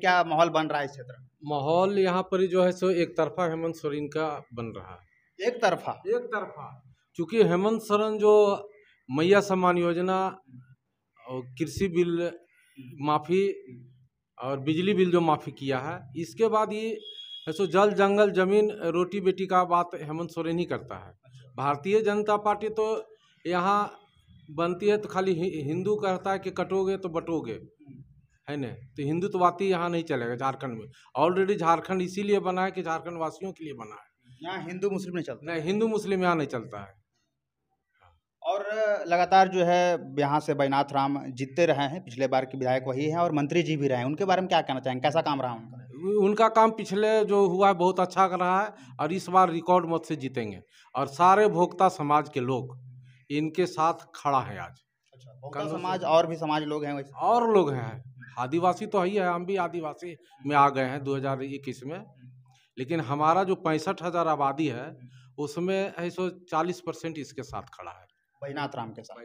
क्या माहौल बन रहा है इस क्षेत्र में माहौल यहाँ पर जो है सो एक तरफा हेमंत सोरेन का बन रहा है एक तरफा एक तरफा चूँकि हेमंत सोरेन जो मैया सम्मान योजना और कृषि बिल माफ़ी और बिजली बिल जो माफ़ी किया है इसके बाद ये सो जल जंगल जमीन रोटी बेटी का बात हेमंत सोरेन ही करता है अच्छा। भारतीय जनता पार्टी तो यहाँ बनती है तो खाली हिंदू कहता है कि कटोगे तो बटोगे हम्म। है ना तो हिंदुत्ववादी यहाँ नहीं चलेगा झारखंड में ऑलरेडी झारखंड इसीलिए बना है कि झारखंड वासियों के लिए बना है यहाँ हिंदू मुस्लिम नहीं चलता नहीं हिंदू मुस्लिम यहाँ नहीं चलता है और लगातार जो है यहाँ से बैनाथ राम जीतते रहे हैं पिछले बार के विधायक वही हैं और मंत्री जी भी रहे हैं उनके बारे में क्या कहना चाहेंगे कैसा काम रहा उनका उनका काम पिछले जो हुआ है बहुत अच्छा कर रहा है और इस बार रिकॉर्ड मत से जीतेंगे और सारे भोक्ता समाज के लोग इनके साथ खड़ा है आज अच्छा, भोक्ता समाज और भी समाज लोग हैं और लोग हैं आदिवासी तो ही है हम भी आदिवासी में आ गए हैं 2021 में लेकिन हमारा जो पैंसठ हज़ार आबादी है उसमें ऐसा चालीस परसेंट इसके साथ खड़ा है बैनाथ राम के साथ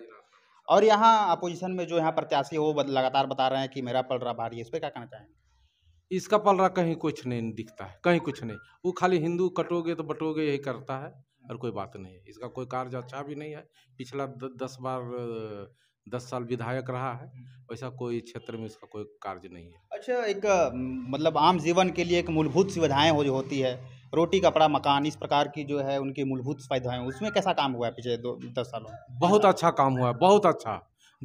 और यहाँ अपोजिशन में जो यहाँ प्रत्याशी वो लगातार बता रहे हैं कि मेरा रहा भारी है इस पर क्या कहना चाहेंगे इसका रहा कहीं कुछ नहीं दिखता है कहीं कुछ नहीं वो खाली हिंदू कटोगे तो बटोगे यही करता है और कोई बात नहीं है इसका कोई कार्य अच्छा भी नहीं है पिछला द, दस बार दस साल विधायक रहा है हम्म। वैसा कोई क्षेत्र में इसका कोई कार्य नहीं है अच्छा एक मतलब आम जीवन के लिए एक मूलभूत सुविधाएं हो जो होती है रोटी कपड़ा मकान इस प्रकार की जो है उनकी मूलभूत सुविधाएं उसमें कैसा काम हुआ है पिछले दो दस सालों में बहुत अच्छा काम हुआ है बहुत अच्छा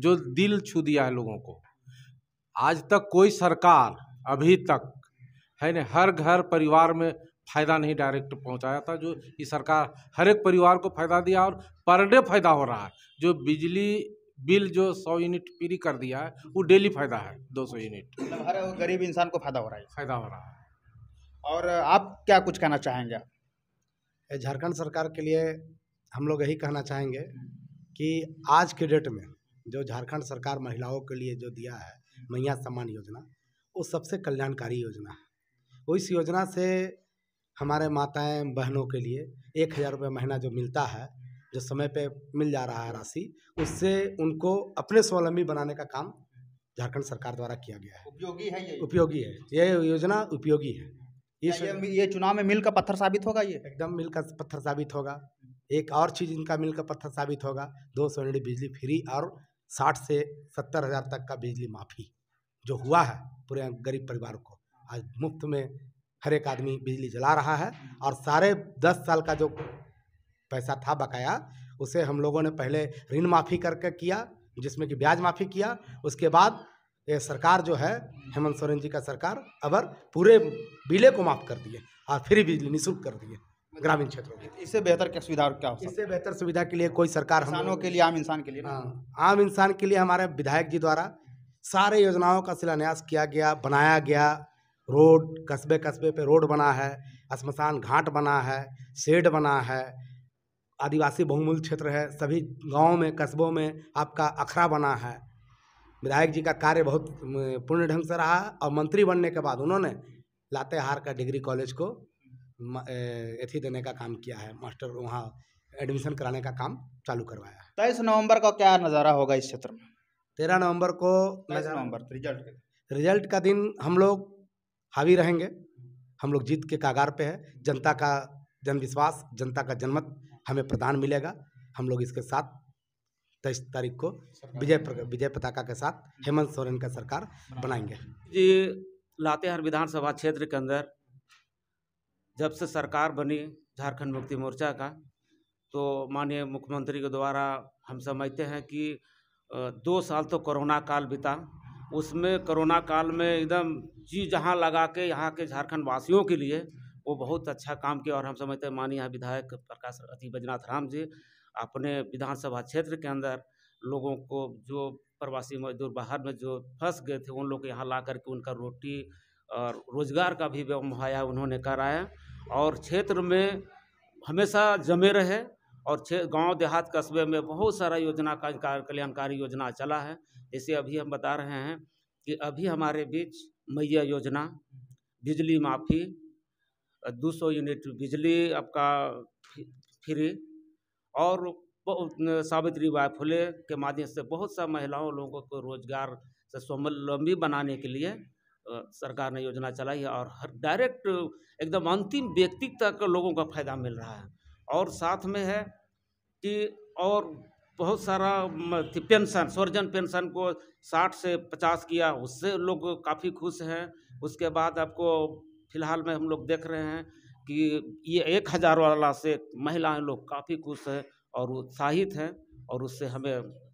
जो दिल छू दिया है लोगों को आज तक कोई सरकार अभी तक है ना हर घर परिवार में फायदा नहीं डायरेक्ट पहुंचाया था जो ये सरकार हर एक परिवार को फायदा दिया और पर डे फायदा हो रहा है जो बिजली बिल जो सौ यूनिट फ्री कर दिया है वो डेली फायदा है दो सौ यूनिट मतलब हर गरीब इंसान को फायदा हो रहा है फायदा हो रहा है और आप क्या कुछ कहना चाहेंगे झारखंड सरकार के लिए हम लोग यही कहना चाहेंगे कि आज के डेट में जो झारखंड सरकार महिलाओं के लिए जो दिया है मैया सम्मान योजना वो सबसे कल्याणकारी योजना है इस योजना से हमारे माताएं बहनों के लिए एक हज़ार रुपये महीना जो मिलता है जो समय पे मिल जा रहा है राशि उससे उनको अपने स्वावलंबी बनाने का काम झारखंड सरकार द्वारा किया गया है उपयोगी है ये उपयोगी है ये योजना उपयोगी है ये, ये चुनाव में मिल का पत्थर साबित होगा ये एकदम मिल का पत्थर साबित होगा एक और चीज़ इनका मिल का पत्थर साबित होगा दो सौ यूनिट बिजली फ्री और साठ से सत्तर हज़ार तक का बिजली माफ़ी जो हुआ है पूरे गरीब परिवार को आज मुफ्त में हर एक आदमी बिजली जला रहा है और सारे दस साल का जो पैसा था बकाया उसे हम लोगों ने पहले ऋण माफ़ी करके किया जिसमें कि ब्याज माफ़ी किया उसके बाद ये सरकार जो है हेमंत सोरेन जी का सरकार अबर पूरे बिले को माफ़ कर दिए और फ्री बिजली निःशुल्क कर दिए ग्रामीण क्षेत्रों में इससे बेहतर क्या सुविधा और क्या हो इससे बेहतर सुविधा के लिए कोई सरकार किसानों के लिए आम इंसान के लिए हाँ आम इंसान के लिए हमारे विधायक जी द्वारा सारे योजनाओं का शिलान्यास किया गया बनाया गया रोड कस्बे कस्बे पे रोड बना है शमशान घाट बना है शेड बना है आदिवासी बहुमूल क्षेत्र है सभी गाँव में कस्बों में आपका अखरा बना है विधायक जी का कार्य बहुत पूर्ण ढंग से रहा और मंत्री बनने के बाद उन्होंने लातेहार का डिग्री कॉलेज को एथी देने का काम किया है मास्टर वहाँ एडमिशन कराने का काम चालू करवाया है तेईस नवंबर का क्या नज़ारा होगा इस क्षेत्र में तेरह नवंबर को नवंबर रिजल्ट रिजल्ट का दिन हम लोग हावी रहेंगे हम लोग जीत के कागार पे है जनता का जनविश्वास जनता का जनमत हमें प्रदान मिलेगा हम लोग इसके साथ तेईस तारीख को विजय विजय पताका के साथ हेमंत सोरेन का सरकार बनाएंगे जी लातेहार विधानसभा क्षेत्र के अंदर जब से सरकार बनी झारखंड मुक्ति मोर्चा का तो माननीय मुख्यमंत्री के द्वारा हम समझते हैं कि दो साल तो कोरोना काल बीता उसमें कोरोना काल में एकदम जी जहाँ लगा के यहाँ के झारखंड वासियों के लिए वो बहुत अच्छा काम किया और हम समझते हैं माननीय विधायक प्रकाश अति बैजनाथ राम जी अपने विधानसभा क्षेत्र के अंदर लोगों को जो प्रवासी मजदूर बाहर में जो फंस गए थे उन लोग को यहाँ ला करके उनका रोटी और रोजगार का भी मुहैया उन्होंने कराया और क्षेत्र में हमेशा जमे रहे और गांव देहात कस्बे में बहुत सारा योजना का कल्याणकारी योजना चला है जैसे अभी हम बता रहे हैं कि अभी हमारे बीच मैया योजना बिजली माफ़ी दो सौ यूनिट बिजली आपका फ्री और सावित्री बाई फुले के माध्यम से बहुत सा महिलाओं लोगों को रोजगार से स्वावलंबी बनाने के लिए सरकार ने योजना चलाई है और हर डायरेक्ट एकदम अंतिम व्यक्ति तक लोगों का फायदा मिल रहा है और साथ में है कि और बहुत सारा पेंशन स्वर्जन पेंशन को 60 से 50 किया उससे लोग काफ़ी खुश हैं उसके बाद आपको फिलहाल में हम लोग देख रहे हैं कि ये एक हज़ार वाला से महिलाएं लोग काफ़ी खुश हैं और उत्साहित हैं और उससे हमें